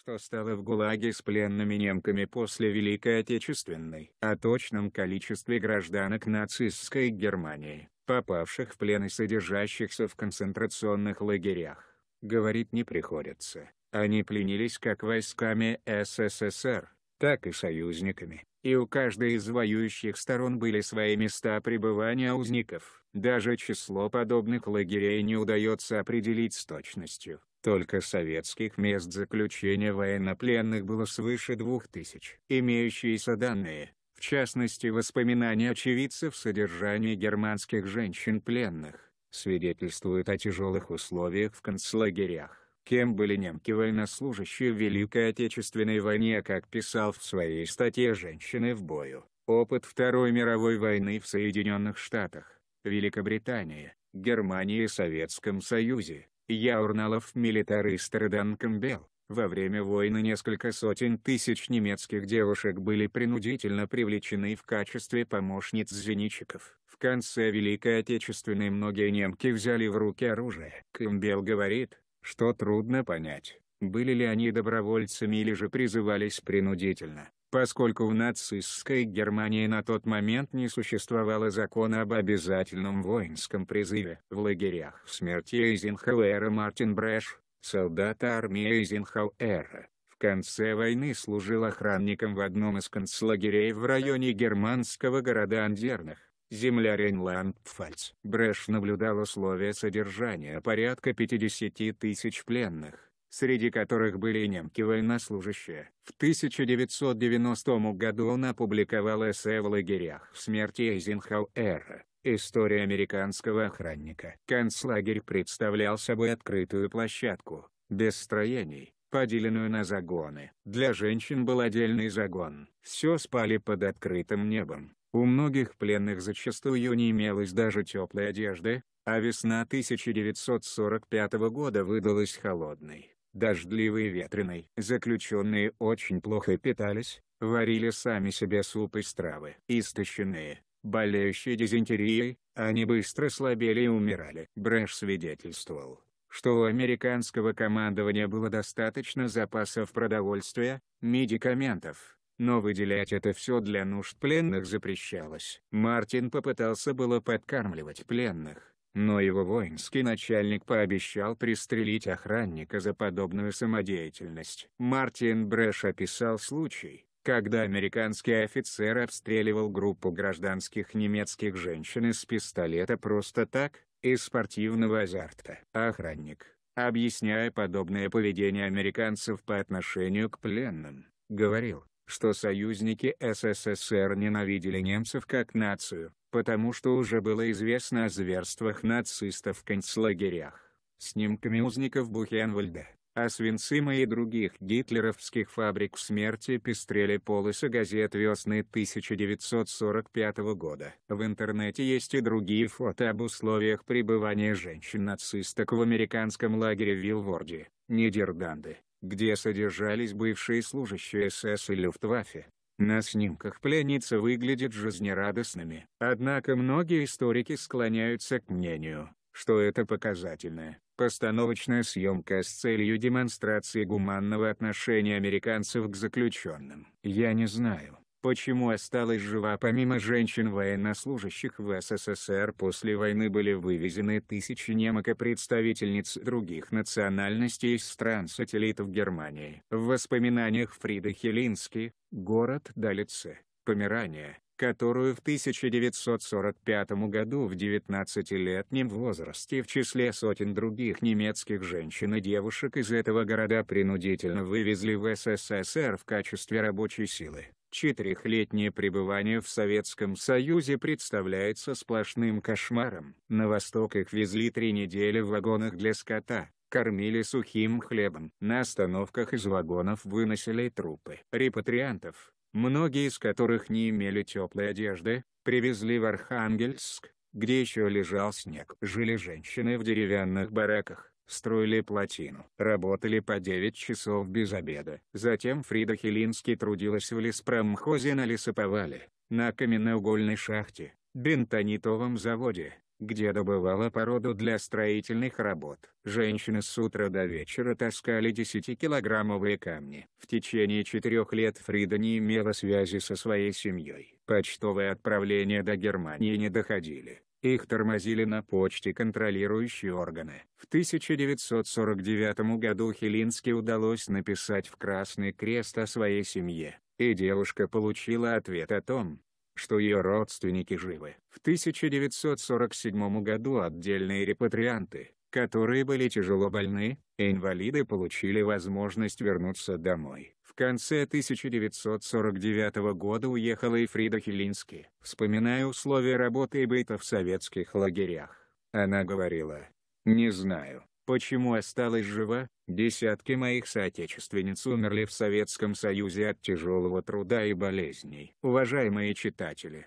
что стало в ГУЛАГе с пленными немками после Великой Отечественной, о точном количестве гражданок нацистской Германии, попавших в плен и содержащихся в концентрационных лагерях, говорить не приходится. Они пленились как войсками СССР, так и союзниками и у каждой из воюющих сторон были свои места пребывания узников. Даже число подобных лагерей не удается определить с точностью. Только советских мест заключения военнопленных было свыше двух тысяч. Имеющиеся данные, в частности воспоминания очевидцев содержания германских женщин-пленных, свидетельствуют о тяжелых условиях в концлагерях кем были немки военнослужащие в Великой Отечественной войне, как писал в своей статье «Женщины в бою», опыт Второй мировой войны в Соединенных Штатах, Великобритании, Германии и Советском Союзе, Яурналов милитарист Редан Камбел. Во время войны несколько сотен тысяч немецких девушек были принудительно привлечены в качестве помощниц зенитчиков. В конце Великой Отечественной многие немки взяли в руки оружие. Кэмпбелл говорит, что трудно понять, были ли они добровольцами или же призывались принудительно, поскольку в нацистской Германии на тот момент не существовало закона об обязательном воинском призыве. В лагерях смерти Эйзенхауэра Мартин Брэш, солдат армии Эйзенхауэра, в конце войны служил охранником в одном из концлагерей в районе германского города Андернах земля Рейнланд-Пфальц. Брэш наблюдал условия содержания порядка 50 тысяч пленных, среди которых были и немки-военнослужащие. В 1990 году он опубликовал эссе в лагерях смерти Эйзенхауэра. История американского охранника. Концлагерь представлял собой открытую площадку, без строений, поделенную на загоны. Для женщин был отдельный загон. Все спали под открытым небом. У многих пленных зачастую не имелось даже теплой одежды, а весна 1945 года выдалась холодной, дождливой и ветреной. Заключенные очень плохо питались, варили сами себе суп из травы. Истощенные, болеющие дизентерией, они быстро слабели и умирали. Брэш свидетельствовал, что у американского командования было достаточно запасов продовольствия, медикаментов, но выделять это все для нужд пленных запрещалось. Мартин попытался было подкармливать пленных, но его воинский начальник пообещал пристрелить охранника за подобную самодеятельность. Мартин Брэш описал случай, когда американский офицер обстреливал группу гражданских немецких женщин из пистолета просто так, из спортивного азарта. Охранник, объясняя подобное поведение американцев по отношению к пленным, говорил, что союзники СССР ненавидели немцев как нацию, потому что уже было известно о зверствах нацистов в концлагерях, снимками узников Бухенвальда, Освенцима а и других гитлеровских фабрик смерти пестрели полосы газет весны 1945 года. В интернете есть и другие фото об условиях пребывания женщин-нацисток в американском лагере в Вилворде, Нидерланды где содержались бывшие служащие СС и Люфтваффе. На снимках пленницы выглядят жизнерадостными. Однако многие историки склоняются к мнению, что это показательная, постановочная съемка с целью демонстрации гуманного отношения американцев к заключенным. Я не знаю, Почему осталась жива помимо женщин-военнослужащих в СССР после войны были вывезены тысячи немок и представительниц других национальностей из стран-сателлитов Германии. В воспоминаниях Фрида Хелински, город Далице, Померания, которую в 1945 году в 19-летнем возрасте в числе сотен других немецких женщин и девушек из этого города принудительно вывезли в СССР в качестве рабочей силы. Четырехлетнее пребывание в Советском Союзе представляется сплошным кошмаром. На восток их везли три недели в вагонах для скота, кормили сухим хлебом. На остановках из вагонов выносили трупы. Репатриантов, многие из которых не имели теплой одежды, привезли в Архангельск, где еще лежал снег. Жили женщины в деревянных бараках строили плотину. Работали по 9 часов без обеда. Затем Фрида Хелинский трудилась в леспромхозе на лесоповале, на каменноугольной шахте, бентонитовом заводе, где добывала породу для строительных работ. Женщины с утра до вечера таскали 10-килограммовые камни. В течение четырех лет Фрида не имела связи со своей семьей. Почтовые отправления до Германии не доходили. Их тормозили на почте контролирующие органы. В 1949 году Хелински удалось написать в Красный Крест о своей семье, и девушка получила ответ о том, что ее родственники живы. В 1947 году отдельные репатрианты, которые были тяжело больны, инвалиды получили возможность вернуться домой. В конце 1949 года уехала и Фрида Хелински, вспоминая условия работы и быта в советских лагерях. Она говорила, «Не знаю, почему осталась жива, десятки моих соотечественниц умерли в Советском Союзе от тяжелого труда и болезней». Уважаемые читатели!